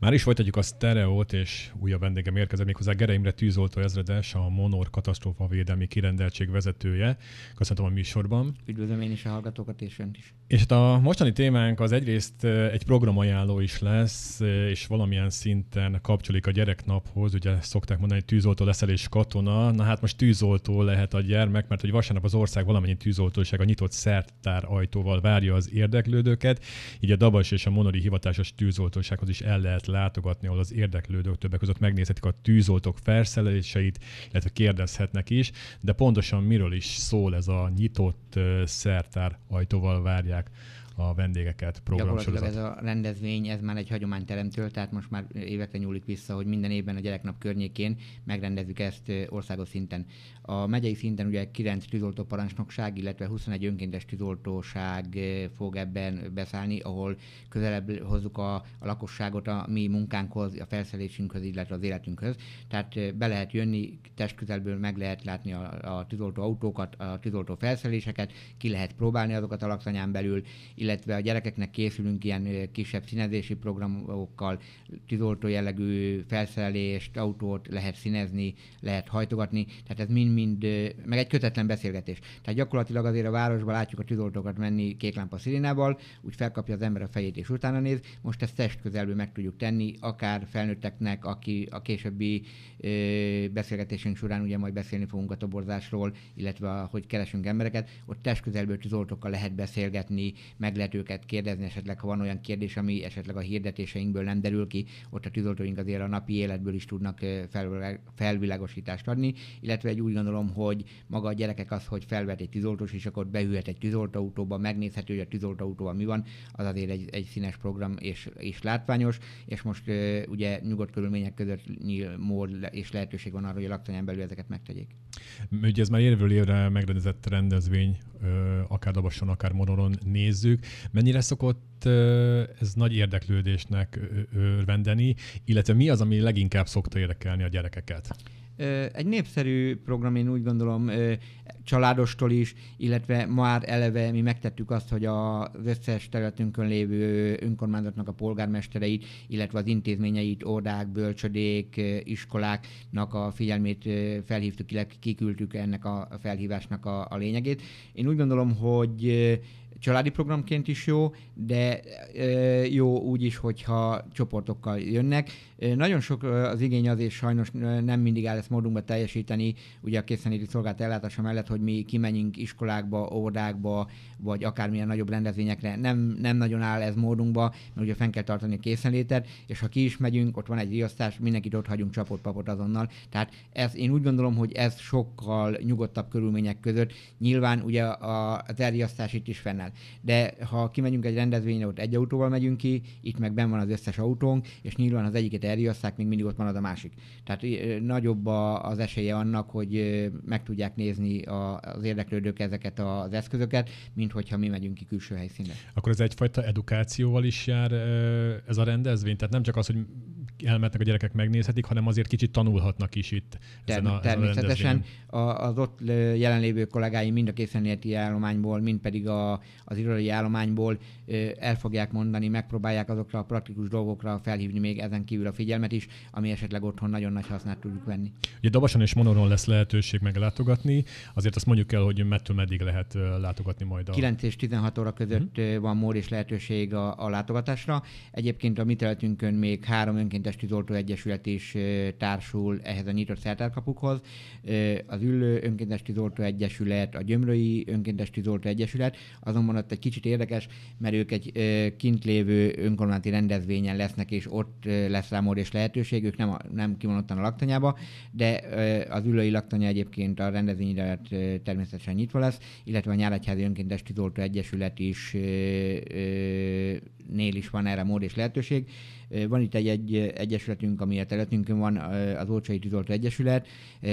Már is folytatjuk a sztereót, és újabb vendégem érkezett méghozzá Gereimre Tűzoltó ezredes, a Monor Katasztrófa Védelmi Kirendeltség vezetője. Köszöntöm a műsorban. Üdvözlöm én is a hallgatókat és önt is. És hát a mostani témánk az egyrészt eh, egy programajánló is lesz, eh, és valamilyen szinten kapcsolik a gyereknaphoz. Ugye szokták mondani, hogy tűzoltó leszel és katona. Na hát most tűzoltó lehet a gyermek, mert hogy vasárnap az ország valamennyi tűzoltóság a nyitott szertár ajtóval várja az érdeklődőket, így a Dabas és a Monori hivatásos tűzoltósághoz is el lehet lehet látogatni, ahol az érdeklődők többek között megnézhetik a tűzoltók felszereléseit, illetve kérdezhetnek is, de pontosan miről is szól ez a nyitott szertár ajtóval várják a vendégeket, programsorozat. ez a rendezvény, ez már egy hagyományteremtő, tehát most már évekre nyúlik vissza, hogy minden évben a gyereknap környékén megrendezzük ezt eh, országos szinten. A megyei szinten ugye 9 tűzoltó parancsnokság, illetve 21 önkéntes tűzoltóság eh, fog ebben beszállni, ahol közelebb hozzuk a, a lakosságot a mi munkánkhoz, a felszerelésünkhöz, illetve az életünkhöz. Tehát eh, be lehet jönni, testközelből meg lehet látni a, a tűzoltó autókat, a tűzoltó felszereléseket, ki lehet próbálni azokat a lakszanyán belül, illetve a gyerekeknek készülünk ilyen kisebb színezési programokkal, tűzoltó jellegű felszerelést, autót lehet színezni, lehet hajtogatni, tehát ez mind-mind, meg egy kötetlen beszélgetés. Tehát gyakorlatilag azért a városban látjuk a tűzoltókat menni lámpa szirénával, úgy felkapja az ember a fejét és utána néz, most ezt test közelből meg tudjuk tenni, akár felnőtteknek, aki a későbbi ö, beszélgetésünk során ugye majd beszélni fogunk a toborzásról, illetve hogy keresünk embereket, ott test közelből tűzoltókkal lehet beszélgetni, meg meg lehet őket kérdezni, esetleg ha van olyan kérdés, ami esetleg a hirdetéseinkből nem derül ki, ott a tűzoltóink azért a napi életből is tudnak felvilágosítást adni, illetve egy úgy gondolom, hogy maga a gyerekek az, hogy felvet egy tűzoltós, és akkor beülhet egy tűzoltóautóba, megnézhető, hogy a tűzoltóautóban mi van, az azért egy, egy színes program és, és látványos, és most ugye nyugodt körülmények között nyíl mód és lehetőség van arra, hogy a laktanyán belül ezeket megtegyék. Ugye ez már évről évre megrendezett rendezvény, akár Dabason, akár Monoron nézzük mennyire szokott ez nagy érdeklődésnek örvendeni, illetve mi az, ami leginkább szokta érdekelni a gyerekeket? Egy népszerű program, én úgy gondolom, családostól is, illetve már eleve mi megtettük azt, hogy az összes területünkön lévő önkormányzatnak a polgármestereit, illetve az intézményeit, ordák, bölcsödék, iskoláknak a figyelmét felhívtuk, illetve kiküldtük ennek a felhívásnak a, a lényegét. Én úgy gondolom, hogy családi programként is jó, de jó úgy is, hogyha csoportokkal jönnek. Nagyon sok az igény azért sajnos nem mindig áll ezt módunkba teljesíteni, ugye a készenéti szolgált ellátása mellett, hogy mi kimenjünk iskolákba, óvodákba, vagy akármilyen nagyobb rendezvényekre nem, nem nagyon áll ez módunkba, mert ugye fenn kell tartani a készenlétet, és ha ki is megyünk, ott van egy riasztás, mindenkit ott hagyunk csapott papot azonnal. Tehát ez, én úgy gondolom, hogy ez sokkal nyugodtabb körülmények között. Nyilván ugye a, az elriasztás itt is fennel. De ha kimegyünk egy rendezvényre, ott egy autóval megyünk ki, itt meg ben van az összes autónk, és nyilván az egyiket elriasztják, még mindig ott van az a másik. Tehát nagyobb az esélye annak, hogy meg tudják nézni az érdeklődők ezeket az eszközöket, mint mint hogyha mi megyünk ki külső helyszínre. Akkor ez egyfajta edukációval is jár ez a rendezvény? Tehát nem csak az, hogy elmentek a gyerekek megnézhetik, hanem azért kicsit tanulhatnak is itt. ezen a, természetesen a, a az ott jelenlévő kollégái mind a készenléti állományból, mind pedig a, az irodai állományból el fogják mondani, megpróbálják azokra a praktikus dolgokra felhívni még ezen kívül a figyelmet is, ami esetleg otthon nagyon nagy hasznát tudjuk venni. Ugye Dabasan és Monoron lesz lehetőség meglátogatni, azért azt mondjuk el, hogy mettől meddig lehet látogatni majd. A... 9 és 16 óra között hmm. van mód és lehetőség a, a látogatásra. Egyébként a mi még három önként Önkéntes Zoltó Egyesület is társul ehhez a nyitott szertárkapukhoz. Az Üllő Önkéntes Tizoltó Egyesület, a Gyömrői Önkéntes Tizoltó Egyesület, azonban ott egy kicsit érdekes, mert ők egy kint lévő önkormányzati rendezvényen lesznek, és ott lesz rá és lehetőség, ők nem, a, nem kimondottan a laktanyába, de az ülői laktanya egyébként a rendezvény ideját természetesen nyitva lesz, illetve a Nyáregyházi Önkéntes Tizoltó Egyesület is nél is van erre mód és lehetőség. Van itt egy, egy egyesületünk, ami a területünkön van, az ócsai Tűzoltó Egyesület.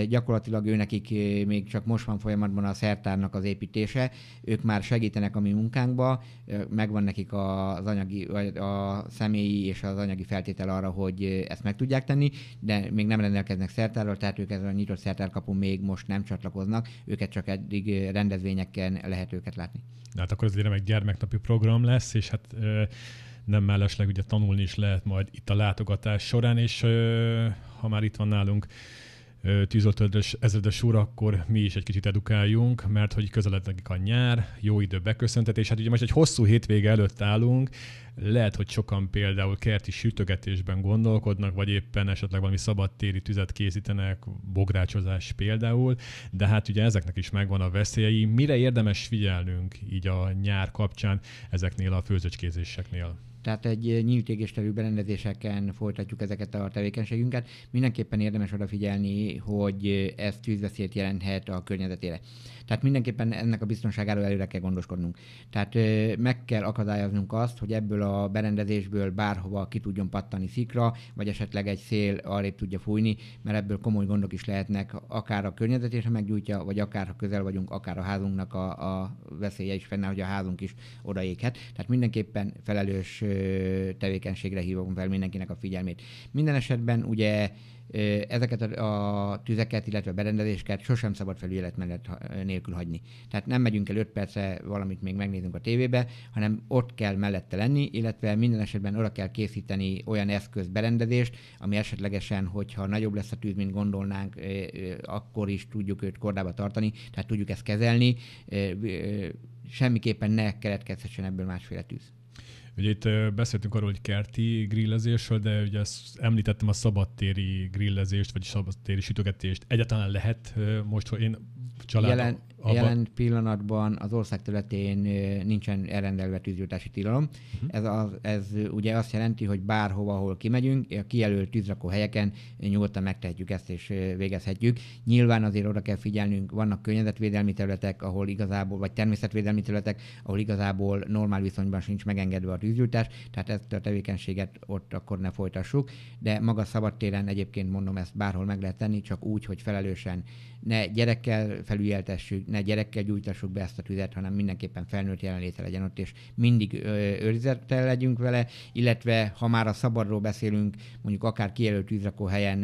Gyakorlatilag ő nekik még csak most van folyamatban a szertárnak az építése. Ők már segítenek a mi munkánkba, megvan nekik az anyagi, a személyi és az anyagi feltétel arra, hogy ezt meg tudják tenni, de még nem rendelkeznek szertárral, tehát ők ezzel a nyitott szertárkapun még most nem csatlakoznak, őket csak eddig rendezvényeken lehet őket látni. Na hát akkor ez egy remek gyermeknapi program lesz, és hát ö- nem mellesleg ugye tanulni is lehet majd itt a látogatás során, és ha már itt van nálunk tűzoltődös ezredes úr, akkor mi is egy kicsit edukáljunk, mert hogy közelednek a nyár, jó idő beköszöntetés, hát ugye most egy hosszú hétvége előtt állunk, lehet, hogy sokan például kerti sütögetésben gondolkodnak, vagy éppen esetleg valami szabadtéri tüzet készítenek, bográcsozás például, de hát ugye ezeknek is megvan a veszélyei. Mire érdemes figyelnünk így a nyár kapcsán ezeknél a főzőcskézéseknél? Tehát egy eh, nyílt égésterű berendezéseken folytatjuk ezeket a tevékenységünket. Mindenképpen érdemes odafigyelni, hogy eh, ez tűzveszélyt jelenthet a környezetére. Tehát mindenképpen ennek a biztonságáról előre kell gondoskodnunk. Tehát eh, meg kell akadályoznunk azt, hogy ebből a berendezésből bárhova ki tudjon pattani szikra, vagy esetleg egy szél arrébb tudja fújni, mert ebből komoly gondok is lehetnek, akár a környezetére meggyújtja, vagy akár ha közel vagyunk, akár a házunknak a, a veszélye is fennáll, hogy a házunk is odaéghet. Tehát mindenképpen felelős tevékenységre hívom fel mindenkinek a figyelmét. Minden esetben ugye ezeket a, a tüzeket, illetve a berendezéseket sosem szabad felügyelet mellett nélkül hagyni. Tehát nem megyünk el 5 percre valamit még megnézünk a tévébe, hanem ott kell mellette lenni, illetve minden esetben oda kell készíteni olyan eszköz berendezést, ami esetlegesen, hogyha nagyobb lesz a tűz, mint gondolnánk, akkor is tudjuk őt kordába tartani, tehát tudjuk ezt kezelni, semmiképpen ne keletkezhessen ebből másféle tűz. Ugye itt beszéltünk arról, hogy kerti grillezésről, de ugye ezt említettem a szabadtéri grillezést, vagy szabadtéri sütögetést. Egyáltalán lehet most, hogy én családom. Jelen, Abba... Jelen pillanatban az ország területén nincsen elrendelve tűzgyújtási tilalom. Uh-huh. Ez, az, ez ugye azt jelenti, hogy bárhova, ahol kimegyünk, a kijelölt tűzrakó helyeken nyugodtan megtehetjük ezt és végezhetjük. Nyilván azért oda kell figyelnünk, vannak környezetvédelmi területek, ahol igazából, vagy természetvédelmi területek, ahol igazából normál viszonyban sincs megengedve a tűzgyújtás, tehát ezt a tevékenységet ott akkor ne folytassuk. De maga szabadtéren egyébként mondom, ezt bárhol meg lehet tenni, csak úgy, hogy felelősen ne gyerekkel felügyeltessük, ne gyerekkel gyújtassuk be ezt a tüzet, hanem mindenképpen felnőtt jelenléte legyen ott, és mindig őrizettel legyünk vele, illetve ha már a szabadról beszélünk, mondjuk akár kijelölt tűzrakó helyen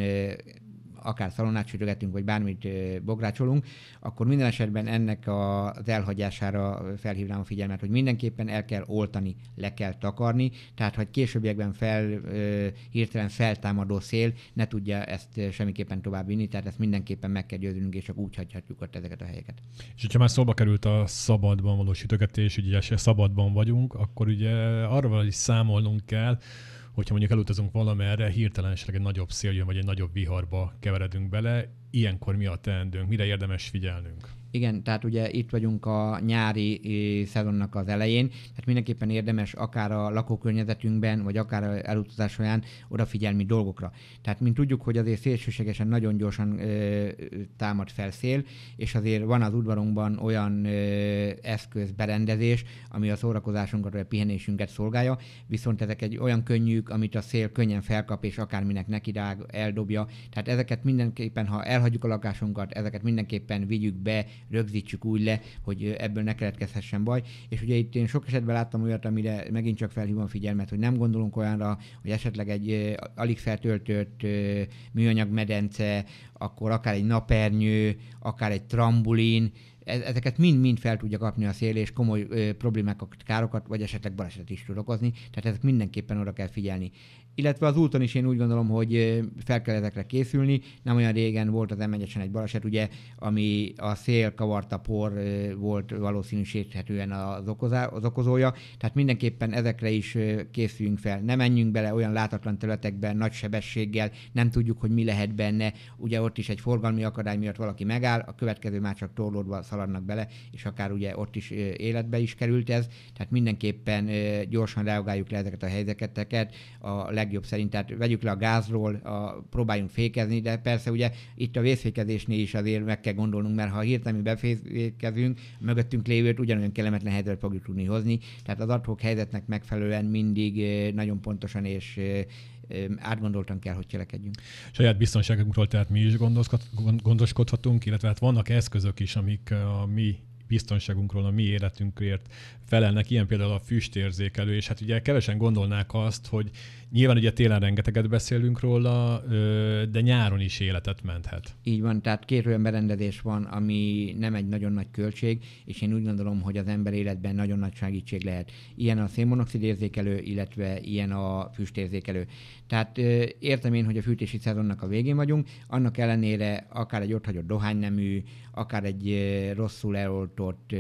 akár szalonát sütögetünk, vagy bármit bográcsolunk, akkor minden esetben ennek az elhagyására felhívnám a figyelmet, hogy mindenképpen el kell oltani, le kell takarni, tehát hogy későbbiekben fel, hirtelen feltámadó szél ne tudja ezt semmiképpen tovább vinni, tehát ezt mindenképpen meg kell győzünk, és csak úgy hagyhatjuk ott ezeket a helyeket. És hogyha már szóba került a szabadban való sütögetés, ugye se szabadban vagyunk, akkor ugye arra is számolnunk kell, hogyha mondjuk elutazunk valamerre, hirtelen esetleg egy nagyobb szél jön, vagy egy nagyobb viharba keveredünk bele, ilyenkor mi a teendőnk, mire érdemes figyelnünk? Igen, tehát ugye itt vagyunk a nyári eh, szezonnak az elején, tehát mindenképpen érdemes akár a lakókörnyezetünkben, vagy akár elutazás olyan odafigyelni dolgokra. Tehát, mint tudjuk, hogy azért szélsőségesen nagyon gyorsan ö, eh, támad felszél, és azért van az udvarunkban olyan ö, eh, eszköz, berendezés, ami a szórakozásunkat, vagy a pihenésünket szolgálja, viszont ezek egy olyan könnyűk, amit a szél könnyen felkap, és akárminek nekirág, eldobja. Tehát ezeket mindenképpen, ha el elhagyjuk a lakásunkat, ezeket mindenképpen vigyük be, rögzítsük úgy le, hogy ebből ne keletkezhessen baj. És ugye itt én sok esetben láttam olyat, amire megint csak felhívom figyelmet, hogy nem gondolunk olyanra, hogy esetleg egy alig feltöltött műanyag medence, akkor akár egy napernyő, akár egy trambulin, e, ezeket mind-mind fel tudja kapni a szél, és komoly ö, problémákat, károkat, vagy esetleg balesetet is tud okozni, tehát ezek mindenképpen oda kell figyelni illetve az úton is én úgy gondolom, hogy fel kell ezekre készülni. Nem olyan régen volt az m egy baleset, ugye, ami a szél kavarta por volt valószínűsíthetően az, okozá, az okozója, tehát mindenképpen ezekre is készüljünk fel. Ne menjünk bele olyan látatlan területekben nagy sebességgel, nem tudjuk, hogy mi lehet benne. Ugye ott is egy forgalmi akadály miatt valaki megáll, a következő már csak torlódva szaladnak bele, és akár ugye ott is életbe is került ez, tehát mindenképpen gyorsan reagáljuk le ezeket a helyzeteket, a leg legjobb szerint, tehát vegyük le a gázról, a, próbáljunk fékezni, de persze ugye itt a vészfékezésnél is azért meg kell gondolnunk, mert ha hirtelen befékezünk, mögöttünk lévőt ugyanolyan kellemetlen helyzetet fogjuk tudni hozni, tehát az adhok helyzetnek megfelelően mindig eh, nagyon pontosan és eh, átgondoltan kell, hogy cselekedjünk. Saját biztonságunkról tehát mi is gondoskodhatunk, illetve hát vannak eszközök is, amik eh, a mi biztonságunkról, a mi életünkért felelnek, ilyen például a füstérzékelő, és hát ugye kevesen gondolnák azt, hogy nyilván ugye télen rengeteget beszélünk róla, de nyáron is életet menthet. Így van, tehát két olyan berendezés van, ami nem egy nagyon nagy költség, és én úgy gondolom, hogy az ember életben nagyon nagy segítség lehet. Ilyen a szénmonoxid érzékelő, illetve ilyen a füstérzékelő. Tehát értem én, hogy a fűtési szezonnak a végén vagyunk, annak ellenére akár egy otthagyott dohánynemű, akár egy rosszul eloltott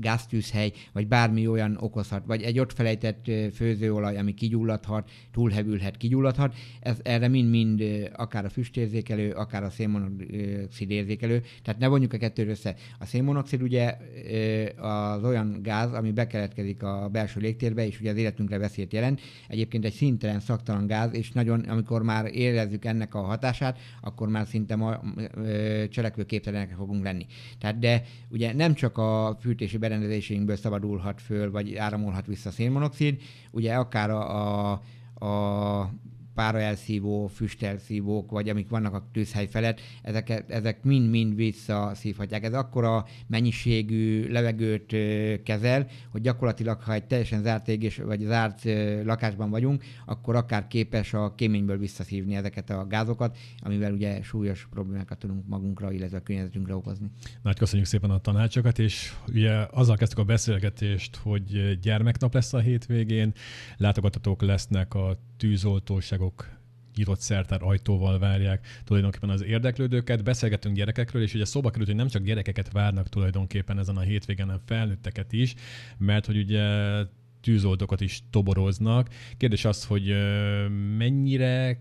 gáztűzhely, vagy bármi olyan okozhat, vagy egy ott felejtett főzőolaj, ami kigyulladhat, túlhevülhet, kigyulladhat. Ez, erre mind-mind akár a füstérzékelő, akár a szénmonoxid érzékelő, tehát ne vonjuk a kettőt össze. A szénmonoxid ugye az olyan gáz, ami bekeletkezik a belső légtérbe, és ugye az életünkre veszélyt jelent. Egyébként egy szintelen, szaktalan gáz, és nagyon, amikor már érezzük ennek a hatását, akkor már szinte ma, cselekvőképtelenek fogunk lenni. Tehát de ugye nem csak a fűtési berendezéseinkből szabadulhat föl, vagy áramolhat vissza a szénmonoxid. Ugye akár a, a, a páraelszívó, füstelszívók, vagy amik vannak a tűzhely felett, ezeket, ezek mind-mind visszaszívhatják. Ez akkora mennyiségű levegőt kezel, hogy gyakorlatilag, ha egy teljesen zárt égés, vagy zárt lakásban vagyunk, akkor akár képes a kéményből visszaszívni ezeket a gázokat, amivel ugye súlyos problémákat tudunk magunkra, illetve a környezetünkre okozni. Nagy köszönjük szépen a tanácsokat, és ugye azzal kezdtük a beszélgetést, hogy gyermeknap lesz a hétvégén, látogathatók lesznek a tűzoltóságok országok nyitott szertár ajtóval várják tulajdonképpen az érdeklődőket. Beszélgetünk gyerekekről, és ugye szóba került, hogy nem csak gyerekeket várnak tulajdonképpen ezen a hétvégen, hanem felnőtteket is, mert hogy ugye tűzoltókat is toboroznak. Kérdés az, hogy mennyire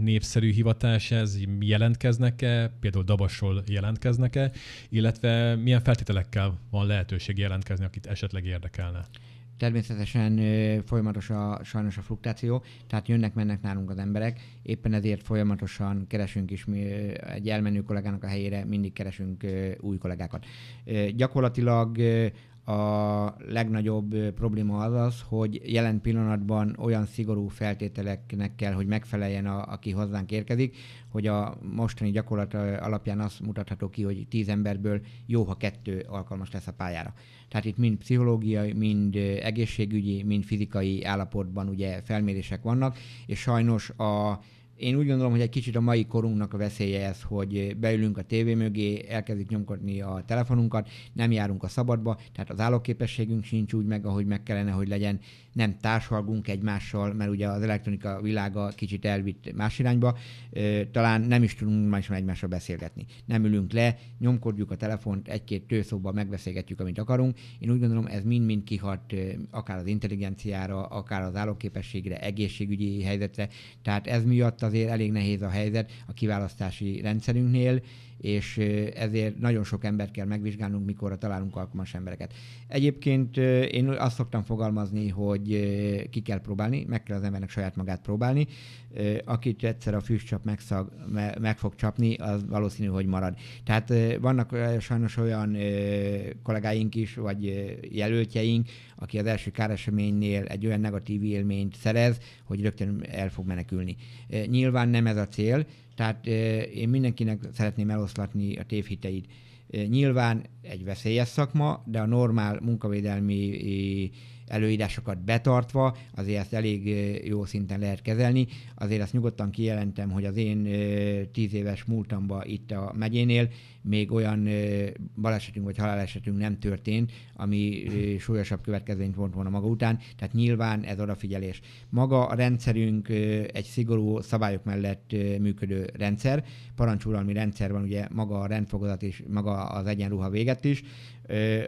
népszerű hivatás ez, jelentkeznek-e, például Dabasról jelentkeznek-e, illetve milyen feltételekkel van lehetőség jelentkezni, akit esetleg érdekelne? Természetesen folyamatos a, sajnos a fluktuáció, tehát jönnek-mennek nálunk az emberek, éppen ezért folyamatosan keresünk is, mi egy elmenő kollégának a helyére mindig keresünk új kollégákat. Gyakorlatilag a legnagyobb probléma az az, hogy jelen pillanatban olyan szigorú feltételeknek kell, hogy megfeleljen, a, aki hozzánk érkezik, hogy a mostani gyakorlat alapján azt mutatható ki, hogy tíz emberből jó, ha kettő alkalmas lesz a pályára. Tehát itt mind pszichológiai, mind egészségügyi, mind fizikai állapotban ugye felmérések vannak, és sajnos a én úgy gondolom, hogy egy kicsit a mai korunknak a veszélye ez, hogy beülünk a tévé mögé, elkezdik nyomkodni a telefonunkat, nem járunk a szabadba, tehát az állóképességünk sincs úgy meg, ahogy meg kellene, hogy legyen, nem társalgunk egymással, mert ugye az elektronika világa kicsit elvitt más irányba, talán nem is tudunk már is egymással beszélgetni. Nem ülünk le, nyomkodjuk a telefont, egy-két tőszóban megbeszélgetjük, amit akarunk. Én úgy gondolom, ez mind-mind kihat akár az intelligenciára, akár az állóképességre, egészségügyi helyzetre, tehát ez miatt azért elég nehéz a helyzet a kiválasztási rendszerünknél, és ezért nagyon sok embert kell megvizsgálnunk, mikor találunk alkalmas embereket. Egyébként én azt szoktam fogalmazni, hogy ki kell próbálni, meg kell az embernek saját magát próbálni. Akit egyszer a füstcsap megszag, meg fog csapni, az valószínű, hogy marad. Tehát vannak sajnos olyan kollégáink is, vagy jelöltjeink, aki az első káreseménynél egy olyan negatív élményt szerez, hogy rögtön el fog menekülni. Nyilván nem ez a cél, tehát én mindenkinek szeretném eloszlatni a tévhiteit. Nyilván egy veszélyes szakma, de a normál munkavédelmi előírásokat betartva, azért ezt elég jó szinten lehet kezelni. Azért ezt nyugodtan kijelentem, hogy az én tíz éves múltamba itt a megyénél még olyan balesetünk vagy halálesetünk nem történt, ami súlyosabb következményt vont volna maga után. Tehát nyilván ez odafigyelés. Maga a rendszerünk egy szigorú szabályok mellett működő rendszer. Parancsuralmi rendszer van ugye maga a rendfogadat és maga az egyenruha véget is.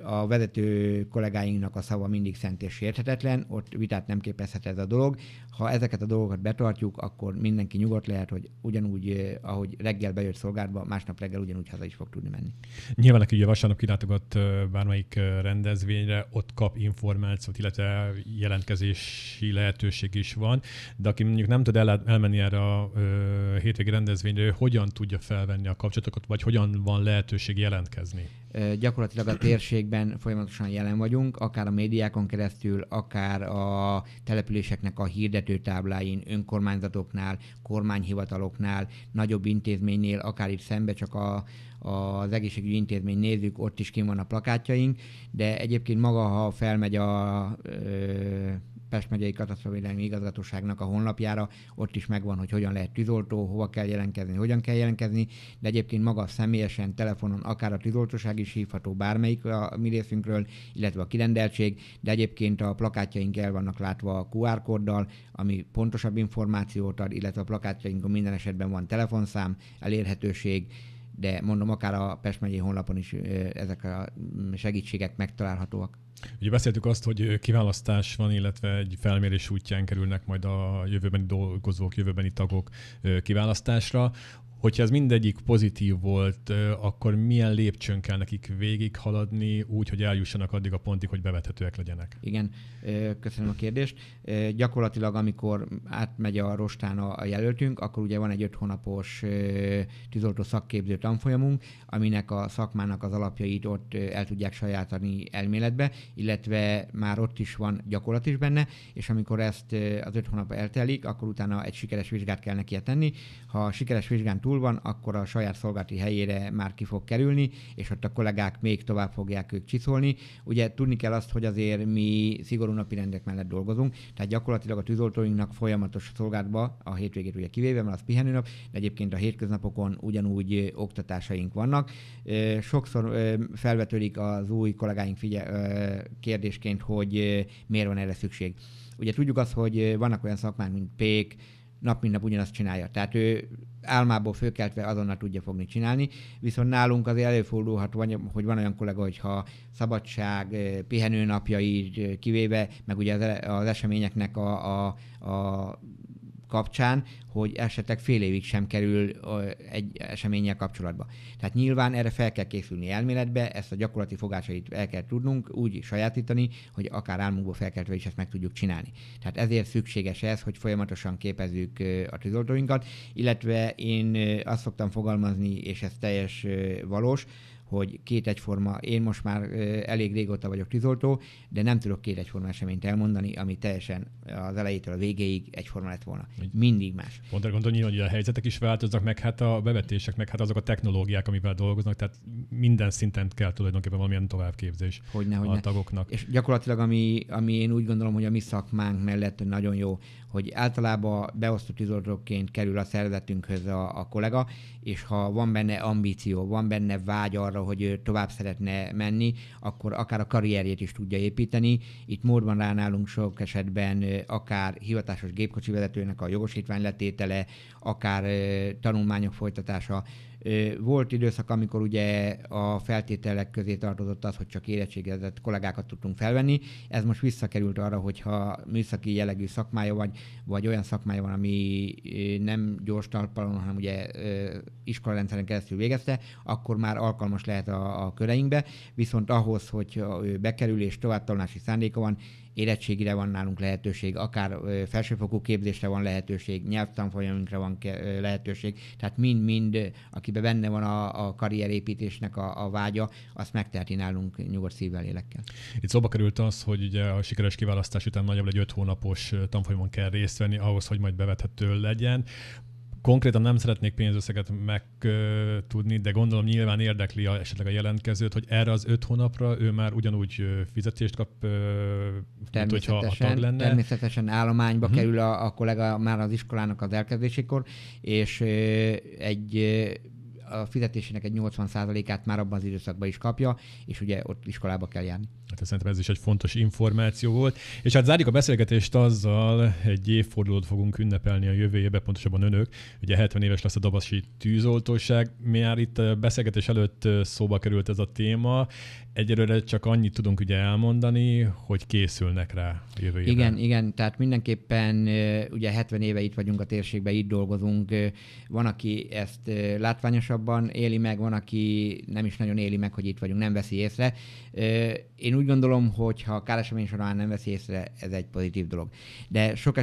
A vezető kollégáinknak a szava mindig szent és sérthetetlen, ott vitát nem képezhet ez a dolog. Ha ezeket a dolgokat betartjuk, akkor mindenki nyugodt lehet, hogy ugyanúgy, ahogy reggel bejött szolgálatba, másnap reggel ugyanúgy haza is fog fog tudni menni. Nyilván, aki ugye vasárnap kilátogat bármelyik rendezvényre, ott kap információt, illetve jelentkezési lehetőség is van, de aki mondjuk nem tud el, elmenni erre a hétvégi rendezvényre, ő hogyan tudja felvenni a kapcsolatokat, vagy hogyan van lehetőség jelentkezni? Gyakorlatilag a térségben folyamatosan jelen vagyunk, akár a médiákon keresztül, akár a településeknek a hirdetőtábláin, önkormányzatoknál, kormányhivataloknál, nagyobb intézménynél, akár itt szembe csak a az egészségügyi intézmény nézzük, ott is kim van a plakátjaink, de egyébként maga, ha felmegy a Pest megyei katasztrofavédelmi igazgatóságnak a honlapjára, ott is megvan, hogy hogyan lehet tűzoltó, hova kell jelentkezni, hogyan kell jelentkezni, de egyébként maga személyesen, telefonon, akár a tűzoltóság is hívható bármelyik a mi részünkről, illetve a kirendeltség, de egyébként a plakátjaink el vannak látva a QR kóddal, ami pontosabb információt ad, illetve a plakátjainkon minden esetben van telefonszám, elérhetőség, de mondom, akár a Pest megyei honlapon is ezek a mm, segítségek megtalálhatóak. Ugye beszéltük azt, hogy kiválasztás van, illetve egy felmérés útján kerülnek majd a jövőbeni dolgozók, jövőbeni tagok kiválasztásra. Hogyha ez mindegyik pozitív volt, akkor milyen lépcsőn kell nekik végighaladni úgy, hogy eljussanak addig a pontig, hogy bevethetőek legyenek? Igen, köszönöm a kérdést. Gyakorlatilag, amikor átmegy a rostán a jelöltünk, akkor ugye van egy öt hónapos tűzoltó szakképző tanfolyamunk, aminek a szakmának az alapjait ott el tudják sajátani elméletbe, illetve már ott is van gyakorlat is benne, és amikor ezt az öt hónap eltelik, akkor utána egy sikeres vizsgát kell neki tenni. Ha a sikeres vizsgán túl van, akkor a saját szolgálati helyére már ki fog kerülni, és ott a kollégák még tovább fogják ők csiszolni. Ugye tudni kell azt, hogy azért mi szigorú napi rendek mellett dolgozunk, tehát gyakorlatilag a tűzoltóinknak folyamatos szolgálatba, a hétvégét ugye kivéve, mert az pihenőnap, de egyébként a hétköznapokon ugyanúgy oktatásaink vannak. Sokszor felvetődik az új kollégáink figye- kérdésként, hogy miért van erre szükség. Ugye tudjuk azt, hogy vannak olyan szakmák, mint pék, nap mint nap ugyanazt csinálja. Tehát ő álmából fölkeltve azonnal tudja fogni csinálni, viszont nálunk azért előfordulhat, hogy van olyan kollega, hogyha szabadság, eh, pihenő napjai eh, kivéve, meg ugye az eseményeknek a, a, a kapcsán, hogy esetleg fél évig sem kerül egy eseménnyel kapcsolatba. Tehát nyilván erre fel kell készülni elméletbe, ezt a gyakorlati fogásait el kell tudnunk úgy sajátítani, hogy akár álmunkból felkeltve is ezt meg tudjuk csinálni. Tehát ezért szükséges ez, hogy folyamatosan képezzük a tűzoltóinkat, illetve én azt szoktam fogalmazni, és ez teljes valós, hogy két egyforma, én most már elég régóta vagyok tűzoltó, de nem tudok két egyforma eseményt elmondani, ami teljesen az elejétől a végéig egyforma lett volna. Mindig más. Pont erre gondolom, nyilván, hogy a helyzetek is változnak, meg hát a bevetések, meg hát azok a technológiák, amivel dolgoznak, tehát minden szinten kell tulajdonképpen valamilyen továbbképzés hogyne, a tagoknak. És gyakorlatilag, ami, ami én úgy gondolom, hogy a mi szakmánk mellett hogy nagyon jó, hogy általában beosztott izolatokként kerül a szervezetünkhöz a, a kollega, és ha van benne ambíció, van benne vágy arra, hogy ő tovább szeretne menni, akkor akár a karrierjét is tudja építeni. Itt módban ránálunk sok esetben akár hivatásos gépkocsi vezetőnek a jogosítvány letét, részvétele, akár tanulmányok folytatása. Volt időszak, amikor ugye a feltételek közé tartozott az, hogy csak érettségezett kollégákat tudtunk felvenni. Ez most visszakerült arra, hogyha műszaki jellegű szakmája vagy, vagy olyan szakmája van, ami nem gyors talpalon, hanem ugye iskolarendszeren keresztül végezte, akkor már alkalmas lehet a, a köreinkbe. Viszont ahhoz, hogy bekerülés, továbbtalanási szándéka van, érettségire van nálunk lehetőség, akár felsőfokú képzésre van lehetőség, nyelvtanfolyamunkra van lehetőség, tehát mind-mind, akiben benne van a, a karrierépítésnek a, a vágya, azt megteheti nálunk nyugodt szívvel, élekkel. Itt szóba került az, hogy ugye a sikeres kiválasztás után nagyobb egy öt hónapos tanfolyamon kell részt venni ahhoz, hogy majd bevethető legyen konkrétan nem szeretnék pénzösszeget megtudni, de gondolom nyilván érdekli a, esetleg a jelentkezőt, hogy erre az öt hónapra ő már ugyanúgy fizetést kap, mint hogyha a tag lenne. Természetesen állományba uh-huh. kerül a, a kollega már az iskolának az elkezdésékor, és egy a fizetésének egy 80%-át már abban az időszakban is kapja, és ugye ott iskolába kell járni. Hát szerintem ez is egy fontos információ volt. És hát zárjuk a beszélgetést azzal, egy évfordulót fogunk ünnepelni a jövő évben, pontosabban önök. Ugye 70 éves lesz a Dabasi tűzoltóság. Mi már itt a beszélgetés előtt szóba került ez a téma, egyelőre csak annyit tudunk ugye elmondani, hogy készülnek rá jövő évben. Igen, igen, tehát mindenképpen ugye 70 éve itt vagyunk a térségben, itt dolgozunk. Van, aki ezt látványosabban éli meg, van, aki nem is nagyon éli meg, hogy itt vagyunk, nem veszi észre. Én úgy gondolom, hogy ha a káresemény során nem veszi észre, ez egy pozitív dolog. De sok